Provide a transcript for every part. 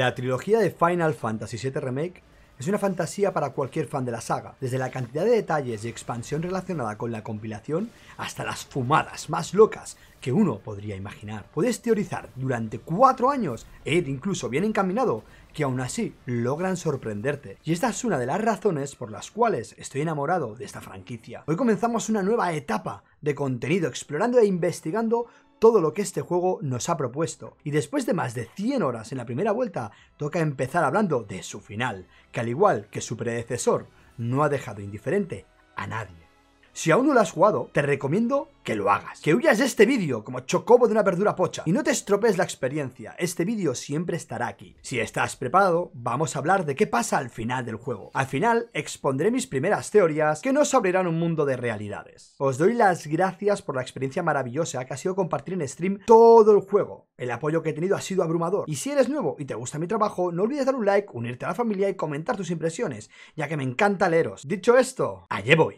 La trilogía de Final Fantasy VII Remake es una fantasía para cualquier fan de la saga, desde la cantidad de detalles y expansión relacionada con la compilación hasta las fumadas más locas que uno podría imaginar. Puedes teorizar durante cuatro años e ir incluso bien encaminado, que aún así logran sorprenderte. Y esta es una de las razones por las cuales estoy enamorado de esta franquicia. Hoy comenzamos una nueva etapa de contenido explorando e investigando todo lo que este juego nos ha propuesto. Y después de más de 100 horas en la primera vuelta, toca empezar hablando de su final, que al igual que su predecesor, no ha dejado indiferente a nadie. Si aún no lo has jugado, te recomiendo que lo hagas. Que huyas de este vídeo como chocobo de una verdura pocha y no te estropees la experiencia. Este vídeo siempre estará aquí. Si estás preparado, vamos a hablar de qué pasa al final del juego. Al final, expondré mis primeras teorías que nos abrirán un mundo de realidades. Os doy las gracias por la experiencia maravillosa que ha sido compartir en stream todo el juego. El apoyo que he tenido ha sido abrumador. Y si eres nuevo y te gusta mi trabajo, no olvides dar un like, unirte a la familia y comentar tus impresiones, ya que me encanta leeros. Dicho esto, allí voy.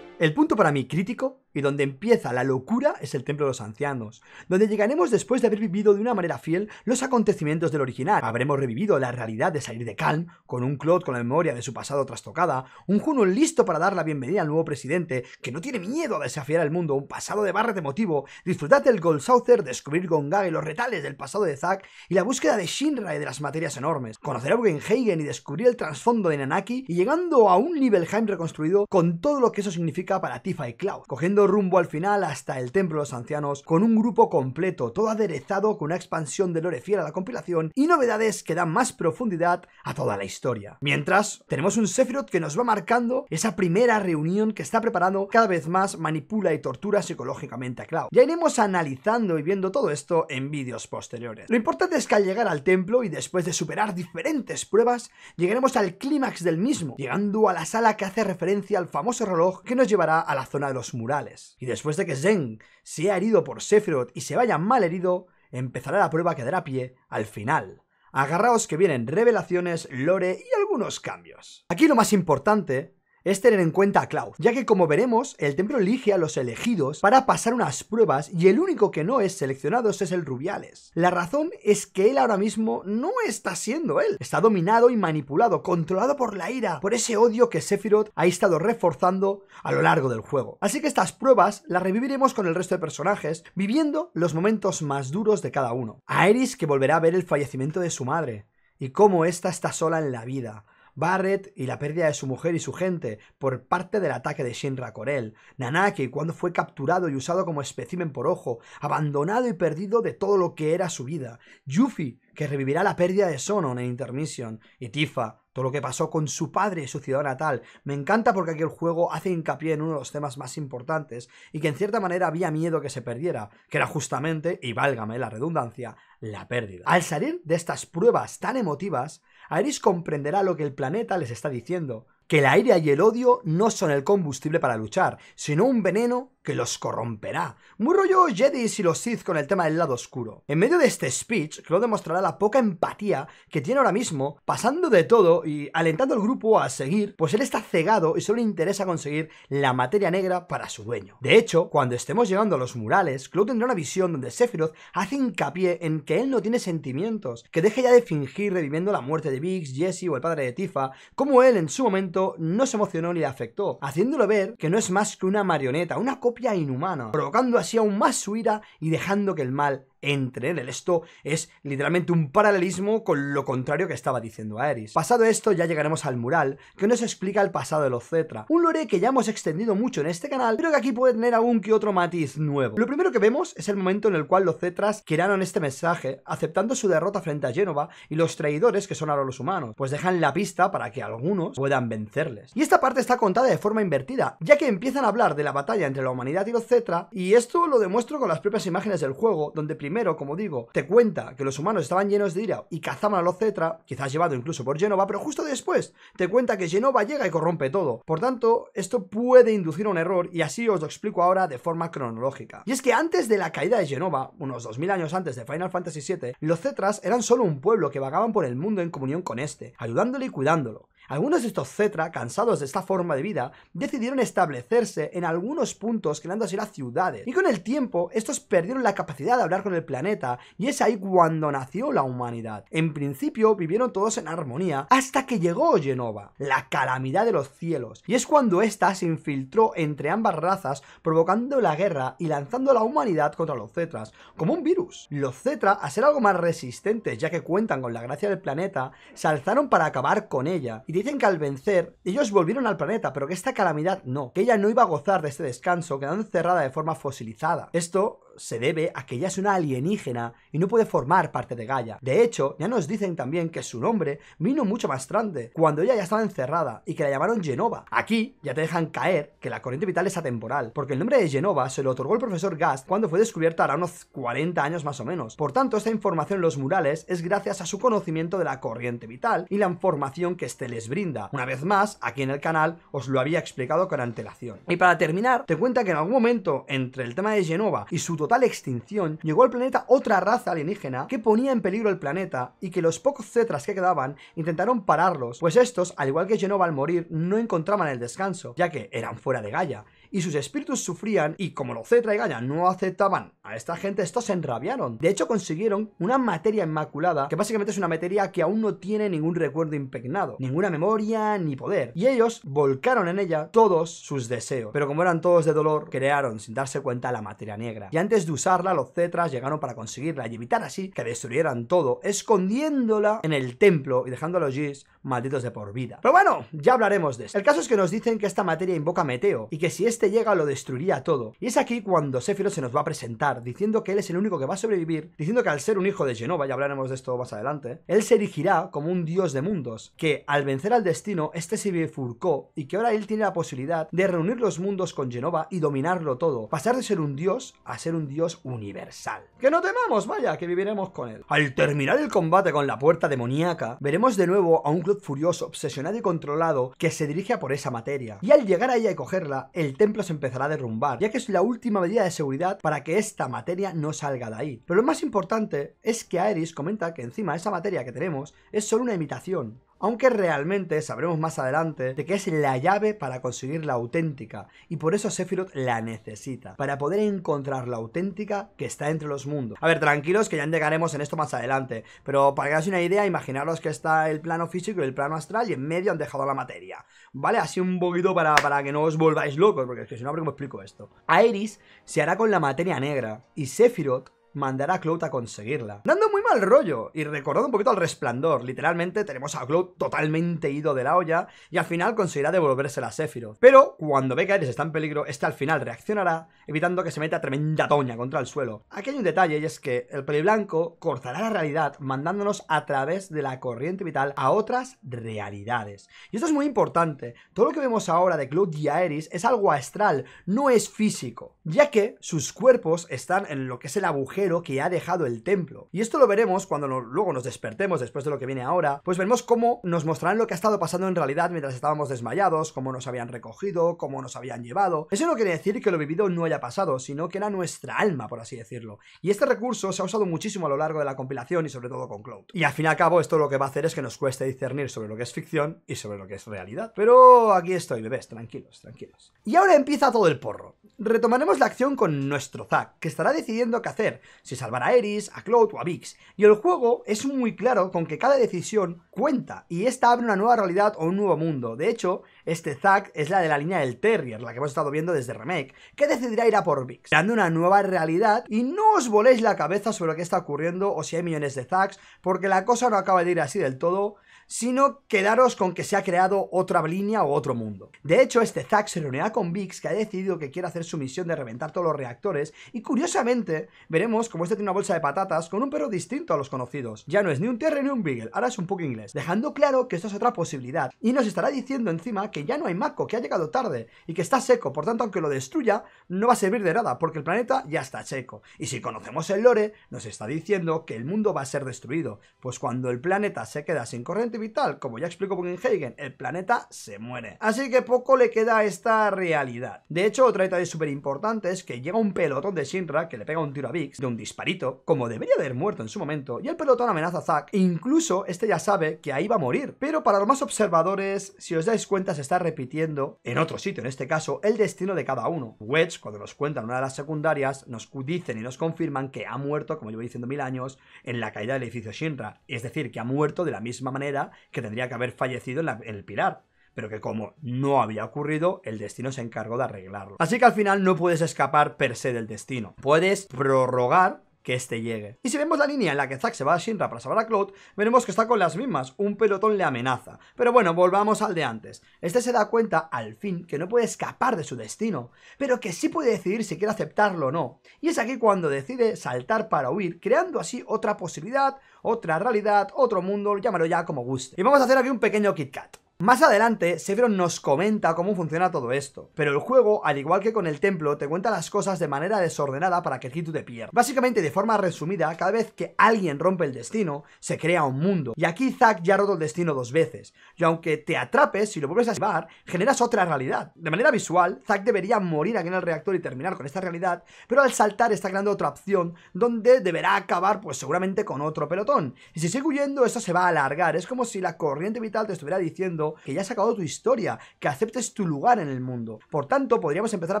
El punto para mí crítico y donde empieza la locura es el templo de los ancianos, donde llegaremos después de haber vivido de una manera fiel los acontecimientos del original. Habremos revivido la realidad de salir de Calm, con un Claude con la memoria de su pasado trastocada, un Juno listo para dar la bienvenida al nuevo presidente, que no tiene miedo a desafiar al mundo, un pasado de barra de motivo, disfrutar del Gold Souther, descubrir Gonga y los retales del pasado de Zack y la búsqueda de Shinra y de las materias enormes, conocer a Hagen y descubrir el trasfondo de Nanaki y llegando a un Nibelheim reconstruido con todo lo que eso significa para Tifa y Cloud, cogiendo rumbo al final hasta el Templo de los Ancianos con un grupo completo, todo aderezado con una expansión de lore fiel a la compilación y novedades que dan más profundidad a toda la historia. Mientras, tenemos un Sephiroth que nos va marcando esa primera reunión que está preparando cada vez más, manipula y tortura psicológicamente a Cloud. Ya iremos analizando y viendo todo esto en vídeos posteriores. Lo importante es que al llegar al templo y después de superar diferentes pruebas, llegaremos al clímax del mismo, llegando a la sala que hace referencia al famoso reloj que nos lleva a la zona de los murales. Y después de que Zeng sea herido por Sephiroth y se vaya mal herido, empezará la prueba que dará pie al final. Agarraos que vienen revelaciones, lore y algunos cambios. Aquí lo más importante es tener en cuenta a Klaus, ya que como veremos, el templo elige a los elegidos para pasar unas pruebas y el único que no es seleccionado es el Rubiales. La razón es que él ahora mismo no está siendo él, está dominado y manipulado, controlado por la ira, por ese odio que Sephiroth ha estado reforzando a lo largo del juego. Así que estas pruebas las reviviremos con el resto de personajes, viviendo los momentos más duros de cada uno. A Eris que volverá a ver el fallecimiento de su madre, y cómo ésta está sola en la vida, Barrett y la pérdida de su mujer y su gente por parte del ataque de Shinra Corel, Nanaki cuando fue capturado y usado como espécimen por ojo, abandonado y perdido de todo lo que era su vida, Yuffie, que revivirá la pérdida de Sonon en Intermission, y Tifa, todo lo que pasó con su padre y su ciudad natal. Me encanta porque aquel el juego hace hincapié en uno de los temas más importantes y que en cierta manera había miedo que se perdiera, que era justamente, y válgame la redundancia, la pérdida. Al salir de estas pruebas tan emotivas, Iris comprenderá lo que el planeta les está diciendo, que el aire y el odio no son el combustible para luchar, sino un veneno que los corromperá. Muy rollo Jedi y los Sith con el tema del lado oscuro. En medio de este speech, Claude demostrará la poca empatía que tiene ahora mismo, pasando de todo y alentando al grupo a seguir, pues él está cegado y solo le interesa conseguir la materia negra para su dueño. De hecho, cuando estemos llegando a los murales, Claude tendrá una visión donde Sephiroth hace hincapié en que él no tiene sentimientos, que deje ya de fingir reviviendo la muerte de Biggs, Jesse o el padre de Tifa, como él en su momento no se emocionó ni le afectó, haciéndolo ver que no es más que una marioneta, una copa e inhumano, provocando así aún más su ira y dejando que el mal entre él. Esto es literalmente un paralelismo con lo contrario que estaba diciendo Aeris. Pasado esto, ya llegaremos al mural, que nos explica el pasado de los Cetra. Un lore que ya hemos extendido mucho en este canal, pero que aquí puede tener algún que otro matiz nuevo. Lo primero que vemos es el momento en el cual los Cetras crearon este mensaje, aceptando su derrota frente a Génova y los traidores que son ahora los humanos, pues dejan la pista para que algunos puedan vencerles. Y esta parte está contada de forma invertida, ya que empiezan a hablar de la batalla entre la humanidad y los Cetra, y esto lo demuestro con las propias imágenes del juego, donde primero primero, como digo, te cuenta que los humanos estaban llenos de ira y cazaban a los Cetra, quizás llevado incluso por Genova, pero justo después te cuenta que Genova llega y corrompe todo. Por tanto, esto puede inducir un error y así os lo explico ahora de forma cronológica. Y es que antes de la caída de Genova, unos 2000 años antes de Final Fantasy VII, los Cetras eran solo un pueblo que vagaban por el mundo en comunión con este, ayudándole y cuidándolo. Algunos de estos cetra, cansados de esta forma de vida, decidieron establecerse en algunos puntos creando así las ciudades. Y con el tiempo, estos perdieron la capacidad de hablar con el planeta y es ahí cuando nació la humanidad. En principio vivieron todos en armonía hasta que llegó Genova, la calamidad de los cielos. Y es cuando ésta se infiltró entre ambas razas, provocando la guerra y lanzando a la humanidad contra los cetras, como un virus. Los cetra, a ser algo más resistentes ya que cuentan con la gracia del planeta, se alzaron para acabar con ella dicen que al vencer, ellos volvieron al planeta, pero que esta calamidad no, que ella no iba a gozar de este descanso, quedando encerrada de forma fosilizada. Esto se debe a que ella es una alienígena y no puede formar parte de Gaia. De hecho, ya nos dicen también que su nombre vino mucho más grande cuando ella ya estaba encerrada y que la llamaron Genova. Aquí ya te dejan caer que la corriente vital es atemporal, porque el nombre de Genova se lo otorgó el profesor Gast cuando fue descubierta hará unos 40 años más o menos. Por tanto, esta información en los murales es gracias a su conocimiento de la corriente vital y la información que este les brinda. Una vez más, aquí en el canal os lo había explicado con antelación. Y para terminar, te cuenta que en algún momento entre el tema de Genova y su total extinción, llegó al planeta otra raza alienígena que ponía en peligro el planeta y que los pocos cetras que quedaban intentaron pararlos, pues estos, al igual que Genova al morir, no encontraban el descanso, ya que eran fuera de Gaia, y sus espíritus sufrían y como los Cetra y Gaia no aceptaban a esta gente, estos se enrabiaron. De hecho consiguieron una materia inmaculada, que básicamente es una materia que aún no tiene ningún recuerdo impregnado, ninguna memoria ni poder. Y ellos volcaron en ella todos sus deseos. Pero como eran todos de dolor, crearon sin darse cuenta la materia negra. Y antes de usarla, los Cetras llegaron para conseguirla y evitar así que destruyeran todo, escondiéndola en el templo y dejando a los Jis malditos de por vida. Pero bueno, ya hablaremos de esto. El caso es que nos dicen que esta materia invoca Meteo y que si este llega lo destruiría todo. Y es aquí cuando Sephiroth se nos va a presentar, diciendo que él es el único que va a sobrevivir, diciendo que al ser un hijo de Genova, ya hablaremos de esto más adelante, él se erigirá como un dios de mundos, que al vencer al destino, este se bifurcó y que ahora él tiene la posibilidad de reunir los mundos con Genova y dominarlo todo, pasar de ser un dios a ser un dios universal. Que no temamos, vaya, que viviremos con él. Al terminar el combate con la puerta demoníaca, veremos de nuevo a un club furioso, obsesionado y controlado, que se dirige por esa materia. Y al llegar a ella y cogerla, el templo se empezará a derrumbar, ya que es la última medida de seguridad para que esta materia no salga de ahí. Pero lo más importante es que Aeris comenta que encima esa materia que tenemos es solo una imitación, aunque realmente sabremos más adelante de que es la llave para conseguir la auténtica, y por eso Sephiroth la necesita, para poder encontrar la auténtica que está entre los mundos. A ver, tranquilos que ya llegaremos en esto más adelante, pero para que hagáis una idea, imaginaros que está el plano físico y el plano astral, y en medio han dejado la materia, ¿vale? Así un poquito para, para que no os volváis locos, porque es que si no, ¿cómo explico esto? Aeris se hará con la materia negra, y Sephiroth Mandará a Cloud a conseguirla. Dando muy mal rollo y recordando un poquito al resplandor. Literalmente tenemos a Cloud totalmente ido de la olla y al final conseguirá devolverse a Sephiroth. Pero cuando ve que Aeris está en peligro, este al final reaccionará, evitando que se meta tremenda toña contra el suelo. Aquí hay un detalle y es que el peliblanco cortará la realidad mandándonos a través de la corriente vital a otras realidades. Y esto es muy importante. Todo lo que vemos ahora de Cloud y Aeris es algo astral, no es físico, ya que sus cuerpos están en lo que es el agujero que ha dejado el templo. Y esto lo veremos cuando luego nos despertemos después de lo que viene ahora, pues veremos cómo nos mostrarán lo que ha estado pasando en realidad mientras estábamos desmayados, cómo nos habían recogido, cómo nos habían llevado. Eso no quiere decir que lo vivido no haya pasado, sino que era nuestra alma, por así decirlo. Y este recurso se ha usado muchísimo a lo largo de la compilación y sobre todo con Cloud. Y al fin y al cabo esto lo que va a hacer es que nos cueste discernir sobre lo que es ficción y sobre lo que es realidad. Pero aquí estoy, bebés, tranquilos, tranquilos. Y ahora empieza todo el porro. Retomaremos la acción con nuestro Zack, que estará decidiendo qué hacer, si salvar a Eris, a Cloud o a Vix. Y el juego es muy claro con que cada decisión cuenta y esta abre una nueva realidad o un nuevo mundo. De hecho, este Zack es la de la línea del Terrier, la que hemos estado viendo desde Remake, que decidirá ir a por Vix, creando una nueva realidad y no os voléis la cabeza sobre lo que está ocurriendo o si hay millones de Zacks, porque la cosa no acaba de ir así del todo sino quedaros con que se ha creado otra línea o otro mundo. De hecho, este Zack se reunirá con Vix, que ha decidido que quiere hacer su misión de reventar todos los reactores, y curiosamente, veremos como este tiene una bolsa de patatas con un perro distinto a los conocidos. Ya no es ni un Terry ni un Beagle, ahora es un poco inglés, dejando claro que esto es otra posibilidad, y nos estará diciendo encima que ya no hay Mako, que ha llegado tarde, y que está seco, por tanto, aunque lo destruya, no va a servir de nada, porque el planeta ya está seco. Y si conocemos el lore, nos está diciendo que el mundo va a ser destruido, pues cuando el planeta se queda sin corriente, vital. Como ya explicó Bugenhagen, el planeta se muere. Así que poco le queda a esta realidad. De hecho, otra detalle súper importante es que llega un pelotón de Shinra que le pega un tiro a Vix de un disparito, como debería haber muerto en su momento, y el pelotón amenaza a Zack. incluso este ya sabe que ahí va a morir. Pero para los más observadores, si os dais cuenta, se está repitiendo, en otro sitio en este caso, el destino de cada uno. Wedge, cuando nos cuentan una de las secundarias, nos dicen y nos confirman que ha muerto, como llevo diciendo mil años, en la caída del edificio Shinra. Es decir, que ha muerto de la misma manera que tendría que haber fallecido en, el pilar pero que como no había ocurrido, el destino se encargó de arreglarlo. Así que al final no puedes escapar per se del destino. Puedes prorrogar que este llegue. Y si vemos la línea en la que Zack se va a Shinra para salvar a Claude veremos que está con las mismas, un pelotón le amenaza. Pero bueno, volvamos al de antes. Este se da cuenta, al fin, que no puede escapar de su destino, pero que sí puede decidir si quiere aceptarlo o no. Y es aquí cuando decide saltar para huir, creando así otra posibilidad, otra realidad, otro mundo, llámalo ya como guste. Y vamos a hacer aquí un pequeño KitKat. Más adelante, Sephiroth nos comenta cómo funciona todo esto, pero el juego, al igual que con el templo, te cuenta las cosas de manera desordenada para que el tú te pierda. Básicamente, de forma resumida, cada vez que alguien rompe el destino, se crea un mundo. Y aquí Zack ya ha el destino dos veces, y aunque te atrapes y lo vuelves a llevar, generas otra realidad. De manera visual, Zack debería morir aquí en el reactor y terminar con esta realidad, pero al saltar está creando otra opción donde deberá acabar pues seguramente con otro pelotón. Y si sigue huyendo, esto se va a alargar, es como si la corriente vital te estuviera diciendo que ya has acabado tu historia, que aceptes tu lugar en el mundo. Por tanto, podríamos empezar a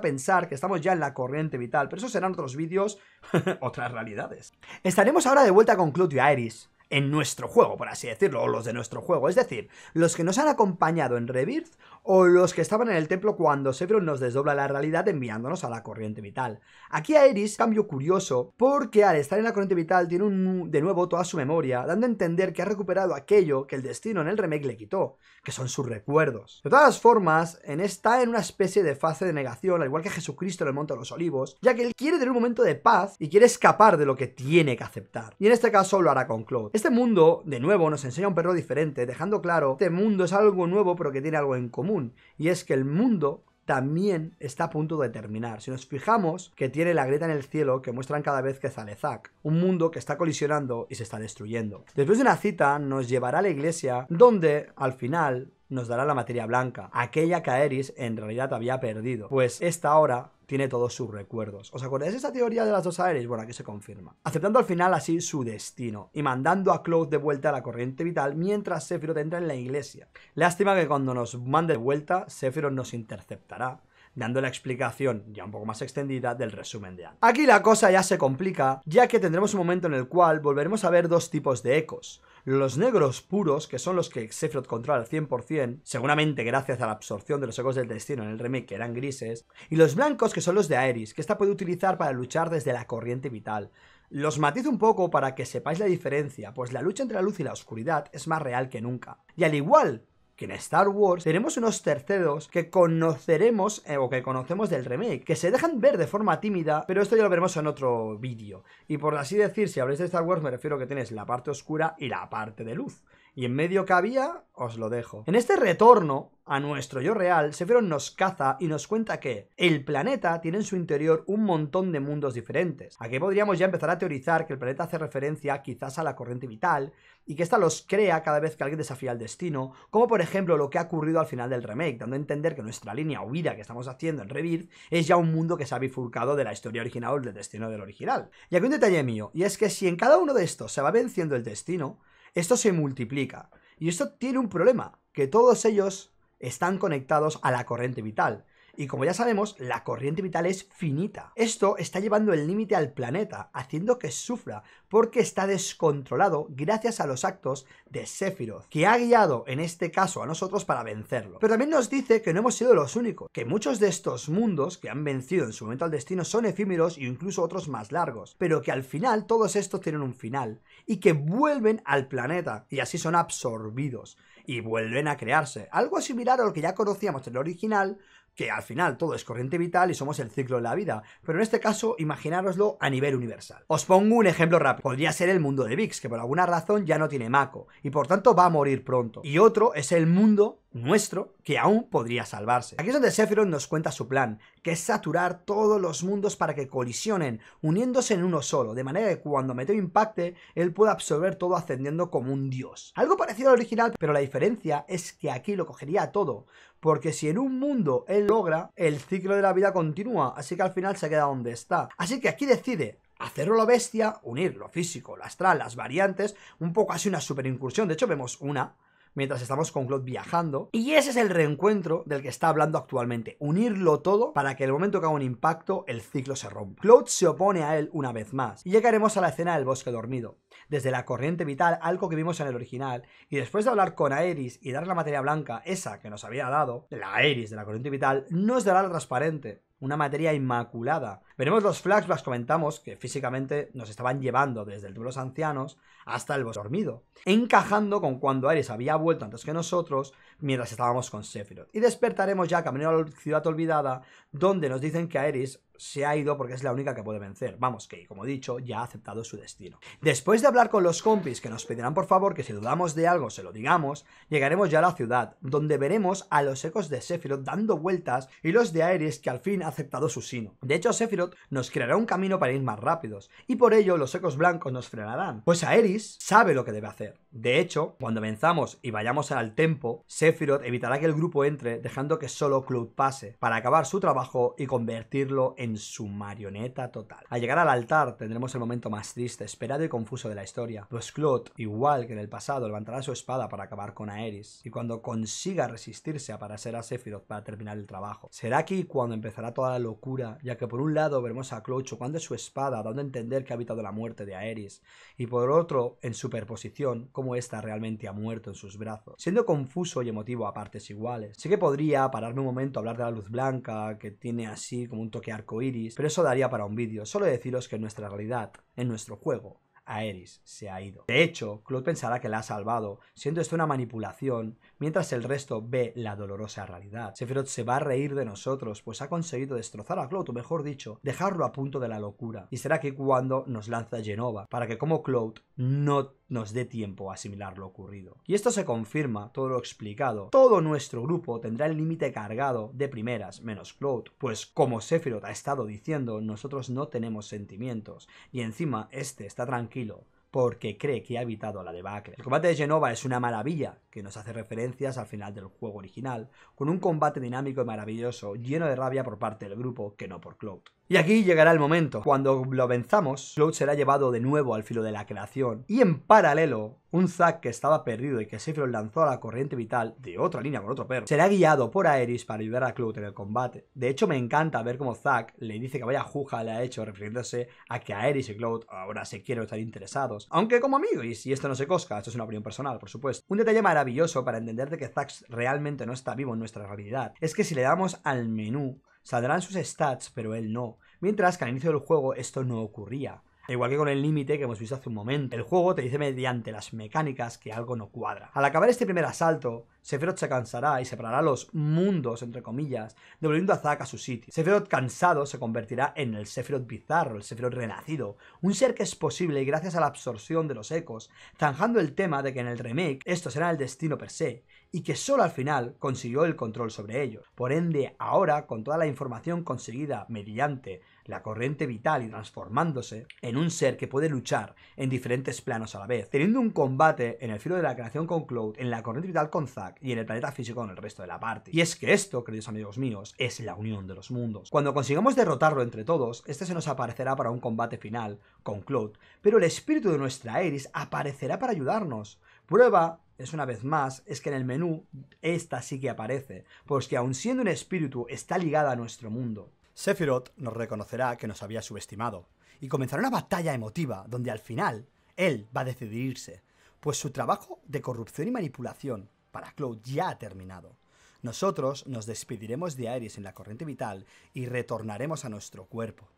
pensar que estamos ya en la corriente vital, pero eso serán otros vídeos, otras realidades. Estaremos ahora de vuelta con Cloud y Iris en nuestro juego, por así decirlo, o los de nuestro juego. Es decir, los que nos han acompañado en Rebirth o los que estaban en el templo cuando Sephiroth nos desdobla la realidad enviándonos a la corriente vital. Aquí a Eris, cambio curioso, porque al estar en la corriente vital tiene de nuevo toda su memoria, dando a entender que ha recuperado aquello que el destino en el remake le quitó, que son sus recuerdos. De todas formas, en está en una especie de fase de negación, al igual que Jesucristo en el Monte de los Olivos, ya que él quiere tener un momento de paz y quiere escapar de lo que tiene que aceptar. Y en este caso lo hará con Claude. Este mundo, de nuevo, nos enseña un perro diferente, dejando claro, que este mundo es algo nuevo pero que tiene algo en común, y es que el mundo también está a punto de terminar. Si nos fijamos que tiene la grieta en el cielo que muestran cada vez que sale Zack, un mundo que está colisionando y se está destruyendo. Después de una cita nos llevará a la iglesia donde al final nos dará la materia blanca, aquella que Aeris en realidad había perdido, pues esta hora tiene todos sus recuerdos. ¿Os acordáis de esa teoría de las dos Aeris? Bueno, aquí se confirma. Aceptando al final así su destino y mandando a Cloud de vuelta a la corriente vital mientras Sephiroth entra en la iglesia. Lástima que cuando nos mande de vuelta, Sephiroth nos interceptará dando la explicación ya un poco más extendida del resumen de Aquí la cosa ya se complica, ya que tendremos un momento en el cual volveremos a ver dos tipos de ecos. Los negros puros, que son los que Sephiroth controla al 100%, seguramente gracias a la absorción de los ecos del destino en el remake que eran grises, y los blancos, que son los de Aeris, que esta puede utilizar para luchar desde la corriente vital. Los matizo un poco para que sepáis la diferencia, pues la lucha entre la luz y la oscuridad es más real que nunca. Y al igual que en Star Wars tenemos unos terceros que conoceremos eh, o que conocemos del remake, que se dejan ver de forma tímida, pero esto ya lo veremos en otro vídeo. Y por así decir, si habléis de Star Wars me refiero a que tienes la parte oscura y la parte de luz y en medio que había, os lo dejo. En este retorno a nuestro yo real, Sephiroth nos caza y nos cuenta que el planeta tiene en su interior un montón de mundos diferentes. Aquí podríamos ya empezar a teorizar que el planeta hace referencia quizás a la corriente vital y que ésta los crea cada vez que alguien desafía el destino, como por ejemplo lo que ha ocurrido al final del remake, dando a entender que nuestra línea o que estamos haciendo en Rebirth es ya un mundo que se ha bifurcado de la historia original o del destino del original. Y aquí un detalle mío, y es que si en cada uno de estos se va venciendo el destino, esto se multiplica. Y esto tiene un problema, que todos ellos están conectados a la corriente vital. Y como ya sabemos, la corriente vital es finita. Esto está llevando el límite al planeta, haciendo que sufra, porque está descontrolado gracias a los actos de Sephiroth, que ha guiado en este caso a nosotros para vencerlo. Pero también nos dice que no hemos sido los únicos, que muchos de estos mundos que han vencido en su momento al destino son efímeros e incluso otros más largos, pero que al final todos estos tienen un final y que vuelven al planeta y así son absorbidos y vuelven a crearse. Algo similar a lo que ya conocíamos en el original, que al final todo es corriente vital y somos el ciclo de la vida, pero en este caso imaginároslo a nivel universal. Os pongo un ejemplo rápido, podría ser el mundo de Vix, que por alguna razón ya no tiene Mako, y por tanto va a morir pronto, y otro es el mundo nuestro que aún podría salvarse. Aquí es donde Sephiroth nos cuenta su plan, que es saturar todos los mundos para que colisionen, uniéndose en uno solo, de manera que cuando Meteo impacte, él pueda absorber todo ascendiendo como un dios. Algo parecido al original, pero la diferencia es que aquí lo cogería todo, porque si en un mundo él logra, el ciclo de la vida continúa, así que al final se queda donde está. Así que aquí decide, hacerlo lo bestia, unir lo físico, lo astral, las variantes, un poco así una super incursión. De hecho, vemos una mientras estamos con Claude viajando. Y ese es el reencuentro del que está hablando actualmente, unirlo todo para que el momento que haga un impacto, el ciclo se rompa. Claude se opone a él una vez más, y llegaremos a la escena del bosque dormido, desde la corriente vital, algo que vimos en el original, y después de hablar con Aeris y dar la materia blanca, esa que nos había dado, la Aeris de la corriente vital, nos dará el transparente, una materia inmaculada, Veremos los las comentamos, que físicamente nos estaban llevando desde el de los ancianos hasta el bosque dormido, encajando con cuando Ares había vuelto antes que nosotros mientras estábamos con Sephiroth. Y despertaremos ya camino a la ciudad olvidada, donde nos dicen que Ares se ha ido porque es la única que puede vencer. Vamos, que como he dicho, ya ha aceptado su destino. Después de hablar con los compis que nos pedirán por favor que si dudamos de algo se lo digamos, llegaremos ya a la ciudad, donde veremos a los ecos de Sephiroth dando vueltas y los de Ares que al fin ha aceptado su sino. De hecho, Sephiroth nos creará un camino para ir más rápidos, y por ello los ecos blancos nos frenarán, pues Aeris sabe lo que debe hacer. De hecho, cuando venzamos y vayamos al tempo, Sephiroth evitará que el grupo entre dejando que solo Cloud pase, para acabar su trabajo y convertirlo en su marioneta total. Al llegar al altar tendremos el momento más triste, esperado y confuso de la historia, pues Cloud, igual que en el pasado, levantará su espada para acabar con Aeris, y cuando consiga resistirse a a Sephiroth para terminar el trabajo. Será aquí cuando empezará toda la locura, ya que por un lado veremos a Cloud chocando su espada, dando a entender que ha evitado la muerte de Aeris, y por otro, en superposición, cómo ésta realmente ha muerto en sus brazos, siendo confuso y emotivo a partes iguales. Sí que podría pararme un momento a hablar de la luz blanca, que tiene así como un toque arco-iris, pero eso daría para un vídeo, solo deciros que en nuestra realidad, en nuestro juego, Eris se ha ido. De hecho, Claude pensará que la ha salvado, siendo esto una manipulación, mientras el resto ve la dolorosa realidad. Sephiroth se va a reír de nosotros, pues ha conseguido destrozar a Claude, o mejor dicho, dejarlo a punto de la locura. Y será que cuando nos lanza Genova, para que como Claude no nos dé tiempo a asimilar lo ocurrido. Y esto se confirma, todo lo explicado. Todo nuestro grupo tendrá el límite cargado de primeras, menos Cloud, pues como Sephiroth ha estado diciendo, nosotros no tenemos sentimientos, y encima este está tranquilo, porque cree que ha evitado la debacle. El combate de Genova es una maravilla, que nos hace referencias al final del juego original, con un combate dinámico y maravilloso, lleno de rabia por parte del grupo, que no por Cloud. Y aquí llegará el momento. Cuando lo venzamos, Cloud será llevado de nuevo al filo de la creación. Y en paralelo, un Zack que estaba perdido y que Sephiroth lanzó a la corriente vital de otra línea con otro perro, será guiado por Aeris para ayudar a Cloud en el combate. De hecho, me encanta ver cómo Zack le dice que vaya juja le ha hecho, refiriéndose a que Aeris y Cloud ahora se quieren estar interesados. Aunque como amigos, y si esto no se cosca, esto es una opinión personal, por supuesto. Un detalle maravilloso para entender de que Zack realmente no está vivo en nuestra realidad es que si le damos al menú Saldrán sus stats, pero él no. Mientras que al inicio del juego esto no ocurría. Igual que con el límite que hemos visto hace un momento, el juego te dice mediante las mecánicas que algo no cuadra. Al acabar este primer asalto, Sephiroth se cansará y separará los mundos, entre comillas, devolviendo a Zack a su sitio. Sephiroth cansado se convertirá en el Sephiroth bizarro, el Sephiroth renacido, un ser que es posible gracias a la absorción de los ecos, zanjando el tema de que en el remake esto será el destino per se, y que solo al final consiguió el control sobre ellos. Por ende, ahora, con toda la información conseguida mediante la corriente vital y transformándose en un ser que puede luchar en diferentes planos a la vez, teniendo un combate en el filo de la creación con Cloud, en la corriente vital con Zack y en el planeta físico con el resto de la parte. Y es que esto, queridos amigos míos, es la unión de los mundos. Cuando consigamos derrotarlo entre todos, este se nos aparecerá para un combate final con Cloud, pero el espíritu de nuestra Eris aparecerá para ayudarnos, Prueba es una vez más, es que en el menú esta sí que aparece, pues que aun siendo un espíritu está ligada a nuestro mundo. Sephiroth nos reconocerá que nos había subestimado, y comenzará una batalla emotiva donde al final él va a decidirse, pues su trabajo de corrupción y manipulación para Cloud ya ha terminado. Nosotros nos despediremos de Ares en la corriente vital y retornaremos a nuestro cuerpo.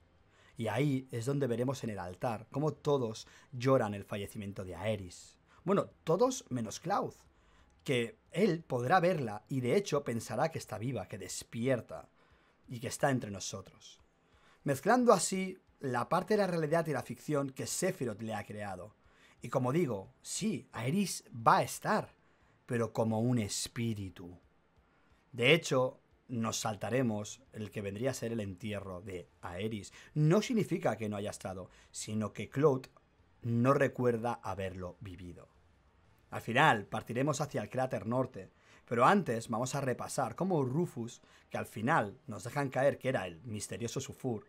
Y ahí es donde veremos en el altar cómo todos lloran el fallecimiento de Aeris. Bueno, todos menos Cloud, que él podrá verla y de hecho pensará que está viva, que despierta y que está entre nosotros. Mezclando así la parte de la realidad y la ficción que Sephiroth le ha creado. Y como digo, sí, Aeris va a estar, pero como un espíritu. De hecho, nos saltaremos el que vendría a ser el entierro de Aeris. No significa que no haya estado, sino que Claude no recuerda haberlo vivido. Al final, partiremos hacia el cráter norte, pero antes vamos a repasar cómo Rufus, que al final nos dejan caer que era el misterioso Sufur,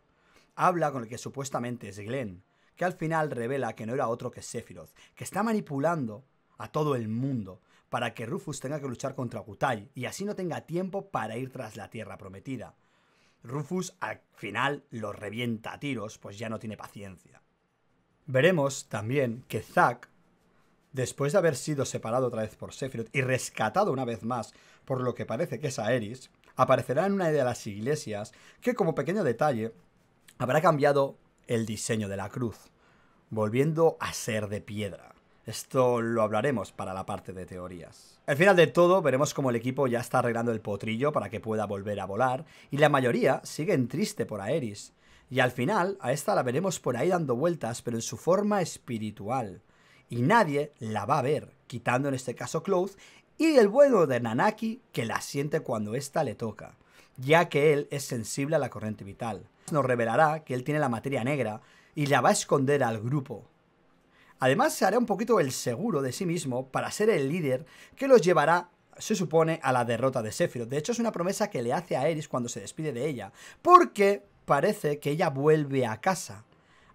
habla con el que supuestamente es Glenn, que al final revela que no era otro que Sephiroth, que está manipulando a todo el mundo para que Rufus tenga que luchar contra Gutai y así no tenga tiempo para ir tras la Tierra Prometida. Rufus al final lo revienta a tiros, pues ya no tiene paciencia. Veremos también que Zack después de haber sido separado otra vez por Sephiroth y rescatado una vez más por lo que parece que es Aeris, aparecerá en una de las iglesias que, como pequeño detalle, habrá cambiado el diseño de la cruz, volviendo a ser de piedra. Esto lo hablaremos para la parte de teorías. Al final de todo, veremos cómo el equipo ya está arreglando el potrillo para que pueda volver a volar, y la mayoría siguen triste por Aeris. Y al final, a esta la veremos por ahí dando vueltas, pero en su forma espiritual y nadie la va a ver, quitando en este caso Cloth, y el bueno de Nanaki que la siente cuando ésta le toca, ya que él es sensible a la corriente vital. Nos revelará que él tiene la materia negra y la va a esconder al grupo. Además se hará un poquito el seguro de sí mismo para ser el líder que los llevará se supone a la derrota de Sephiroth. De hecho es una promesa que le hace a Eris cuando se despide de ella, porque parece que ella vuelve a casa,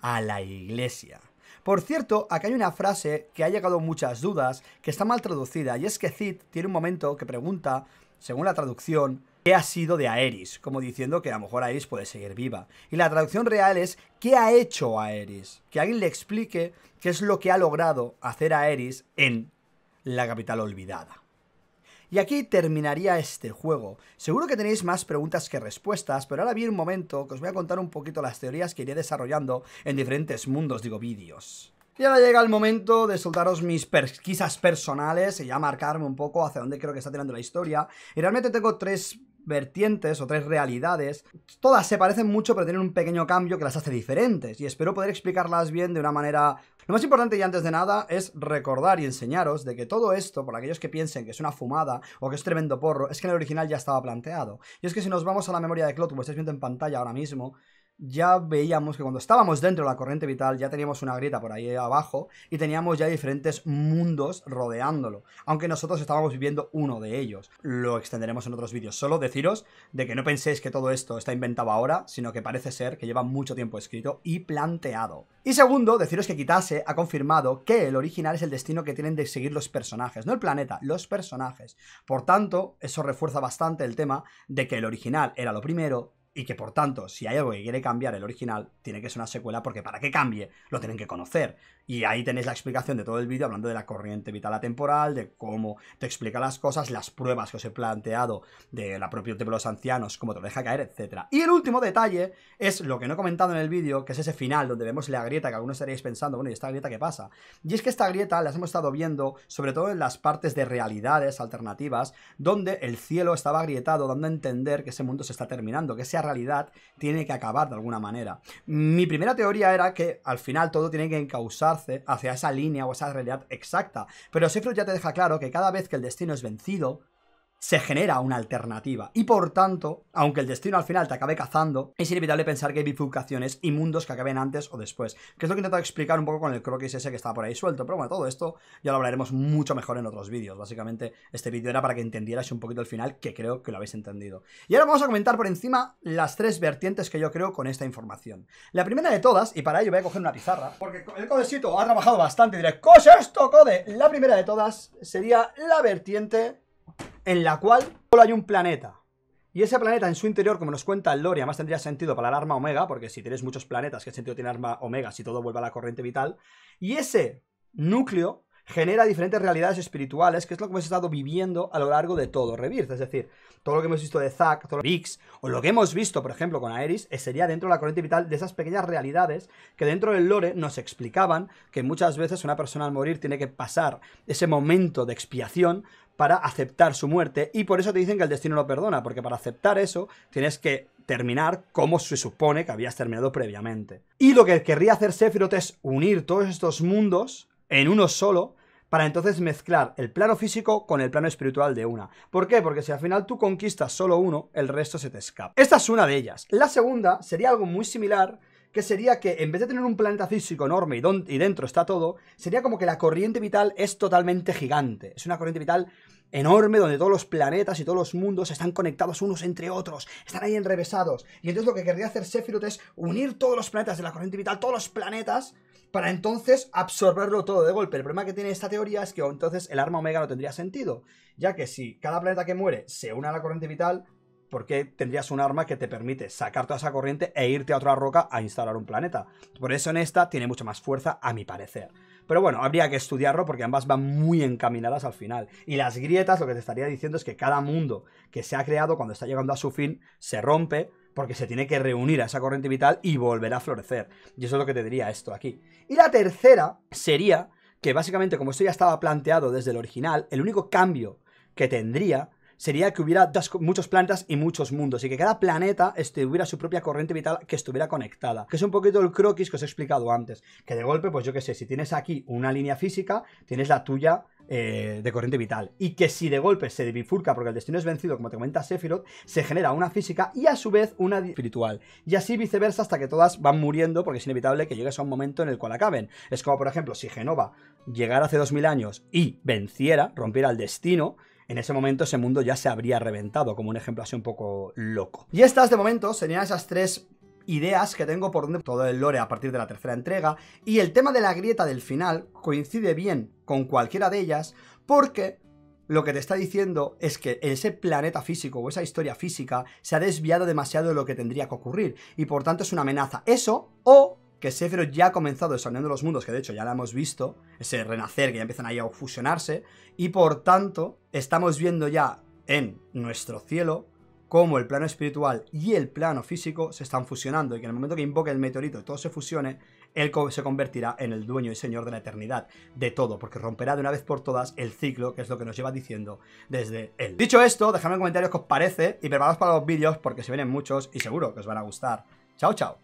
a la iglesia. Por cierto, acá hay una frase que ha llegado muchas dudas, que está mal traducida, y es que Cid tiene un momento que pregunta, según la traducción, ¿qué ha sido de Aeris? Como diciendo que a lo mejor Aeris puede seguir viva. Y la traducción real es, ¿qué ha hecho Aeris? Que alguien le explique qué es lo que ha logrado hacer Aeris en la capital olvidada. Y aquí terminaría este juego. Seguro que tenéis más preguntas que respuestas, pero ahora viene un momento que os voy a contar un poquito las teorías que iré desarrollando en diferentes mundos, digo, vídeos. Y ahora llega el momento de soltaros mis pesquisas personales y ya marcarme un poco hacia dónde creo que está tirando la historia. Y realmente tengo tres vertientes o tres realidades. Todas se parecen mucho, pero tienen un pequeño cambio que las hace diferentes, y espero poder explicarlas bien de una manera... Lo más importante y antes de nada es recordar y enseñaros de que todo esto, por aquellos que piensen que es una fumada o que es tremendo porro, es que en el original ya estaba planteado. Y es que si nos vamos a la memoria de Cloud, como estáis viendo en pantalla ahora mismo, ya veíamos que cuando estábamos dentro de la corriente vital ya teníamos una grieta por ahí abajo y teníamos ya diferentes mundos rodeándolo, aunque nosotros estábamos viviendo uno de ellos. Lo extenderemos en otros vídeos. Solo deciros de que no penséis que todo esto está inventado ahora, sino que parece ser que lleva mucho tiempo escrito y planteado. Y segundo, deciros que Kitase ha confirmado que el original es el destino que tienen de seguir los personajes, no el planeta, los personajes. Por tanto, eso refuerza bastante el tema de que el original era lo primero, y que por tanto, si hay algo que quiere cambiar el original, tiene que ser una secuela porque para que cambie lo tienen que conocer. Y ahí tenéis la explicación de todo el vídeo hablando de la corriente vital atemporal, de cómo te explica las cosas, las pruebas que os he planteado de la propia de los ancianos, cómo te lo deja caer, etc. Y el último detalle es lo que no he comentado en el vídeo, que es ese final donde vemos la grieta que algunos estaréis pensando, bueno, ¿y esta grieta qué pasa? Y es que esta grieta las hemos estado viendo sobre todo en las partes de realidades alternativas, donde el cielo estaba agrietado, dando a entender que ese mundo se está terminando, que ese realidad tiene que acabar de alguna manera. Mi primera teoría era que al final todo tiene que encauzarse hacia esa línea o esa realidad exacta, pero Seyfried ya te deja claro que cada vez que el destino es vencido, se genera una alternativa. Y por tanto, aunque el destino al final te acabe cazando, es inevitable pensar que hay bifurcaciones y mundos que acaben antes o después. Que es lo que he intentado explicar un poco con el croquis ese que estaba por ahí suelto. Pero bueno, todo esto ya lo hablaremos mucho mejor en otros vídeos. Básicamente, este vídeo era para que entendierais un poquito el final, que creo que lo habéis entendido. Y ahora vamos a comentar por encima las tres vertientes que yo creo con esta información. La primera de todas, y para ello voy a coger una pizarra, porque el codecito ha trabajado bastante. Diré, cosas esto, code? La primera de todas sería la vertiente en la cual solo hay un planeta. Y ese planeta en su interior, como nos cuenta el lore, además tendría sentido para el arma omega, porque si tienes muchos planetas, ¿qué sentido tiene arma omega si todo vuelve a la corriente vital? Y ese núcleo genera diferentes realidades espirituales, que es lo que hemos estado viviendo a lo largo de todo Rebirth. Es decir, todo lo que hemos visto de Zack, todo lo Vix, o lo que hemos visto, por ejemplo, con Aeris, eh, sería dentro de la corriente vital de esas pequeñas realidades que dentro del lore nos explicaban que muchas veces una persona al morir tiene que pasar ese momento de expiación para aceptar su muerte y por eso te dicen que el destino lo perdona, porque para aceptar eso tienes que terminar como se supone que habías terminado previamente. Y lo que querría hacer Sephiroth es unir todos estos mundos en uno solo para entonces mezclar el plano físico con el plano espiritual de una. ¿Por qué? Porque si al final tú conquistas solo uno, el resto se te escapa. Esta es una de ellas. La segunda sería algo muy similar que sería que en vez de tener un planeta físico enorme y, dentro está todo, sería como que la corriente vital es totalmente gigante. Es una corriente vital enorme donde todos los planetas y todos los mundos están conectados unos entre otros, están ahí enrevesados. Y entonces lo que querría hacer Sephiroth es unir todos los planetas de la corriente vital, todos los planetas, para entonces absorberlo todo de golpe. El problema que tiene esta teoría es que entonces el arma omega no tendría sentido, ya que si cada planeta que muere se une a la corriente vital, porque tendrías un arma que te permite sacar toda esa corriente e irte a otra roca a instalar un planeta. Por eso en esta tiene mucha más fuerza, a mi parecer. Pero bueno, habría que estudiarlo porque ambas van muy encaminadas al final. Y las grietas, lo que te estaría diciendo es que cada mundo que se ha creado cuando está llegando a su fin se rompe porque se tiene que reunir a esa corriente vital y volver a florecer. Y eso es lo que te diría esto aquí. Y la tercera sería que básicamente, como esto ya estaba planteado desde el original, el único cambio que tendría sería que hubiera muchos planetas y muchos mundos y que cada planeta tuviera su propia corriente vital que estuviera conectada, que es un poquito el croquis que os he explicado antes, que de golpe, pues yo qué sé, si tienes aquí una línea física, tienes la tuya eh, de corriente vital. Y que si de golpe se bifurca porque el destino es vencido, como te comenta Sephiroth, se genera una física y a su vez una espiritual. Y así viceversa hasta que todas van muriendo porque es inevitable que llegues a un momento en el cual acaben. Es como, por ejemplo, si Genova llegara hace 2000 años y venciera, rompiera el destino, en ese momento ese mundo ya se habría reventado, como un ejemplo así un poco loco. Y estas, de momento, serían esas tres ideas que tengo por donde todo el lore a partir de la tercera entrega, y el tema de la grieta del final coincide bien con cualquiera de ellas, porque lo que te está diciendo es que ese planeta físico o esa historia física se ha desviado demasiado de lo que tendría que ocurrir, y por tanto es una amenaza. Eso o que Sephiroth ya ha comenzado esa unión los mundos, que de hecho ya la hemos visto, ese renacer que ya empiezan ahí a fusionarse, y por tanto estamos viendo ya en nuestro cielo cómo el plano espiritual y el plano físico se están fusionando y que en el momento que invoque el meteorito y todo se fusione, él se convertirá en el dueño y señor de la eternidad, de todo, porque romperá de una vez por todas el ciclo, que es lo que nos lleva diciendo desde él. Dicho esto, dejadme en comentarios qué os parece y preparaos para los vídeos porque se vienen muchos y seguro que os van a gustar. Chao, chao.